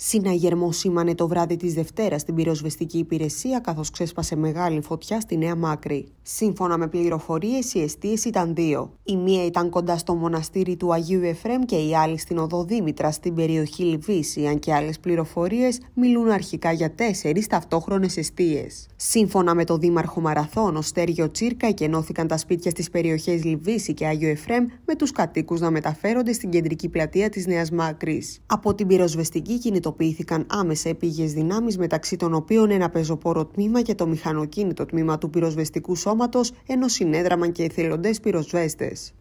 Συναγερμό σήμανε το βράδυ της Δευτέρας στην πυροσβεστική υπηρεσία καθώς ξέσπασε μεγάλη φωτιά στη Νέα Μάκρη. Σύμφωνα με πληροφορίες, οι αιστείες ήταν δύο. Η μία ήταν κοντά στο μοναστήρι του Αγίου Εφρέμ και η άλλη στην οδό Δήμητρα στην περιοχή Λιβύση, αν και άλλες πληροφορίες μιλούν αρχικά για τέσσερις ταυτόχρονες αιστείες. Σύμφωνα με το Δήμαρχο Μαραθών, ο Στέργιο Τσίρκα, εκενώθηκαν τα σπίτια στις περιοχές Λιβύση και Αγιού Εφρέμ με τους κατοίκους να μεταφέρονται στην κεντρική πλατεία της Νέας Μάκρης. Από την πυροσβεστική κινητοποιήθηκαν άμεσα επίγειες δυνάμεις μεταξύ των οποίων ένα πεζοπόρο τμήμα και το μηχανοκίνητο τμήμα του πυροσβεστικού σώματος σώματος, ενώ συνέδραμαν και εθελοντές πυροσβέστες.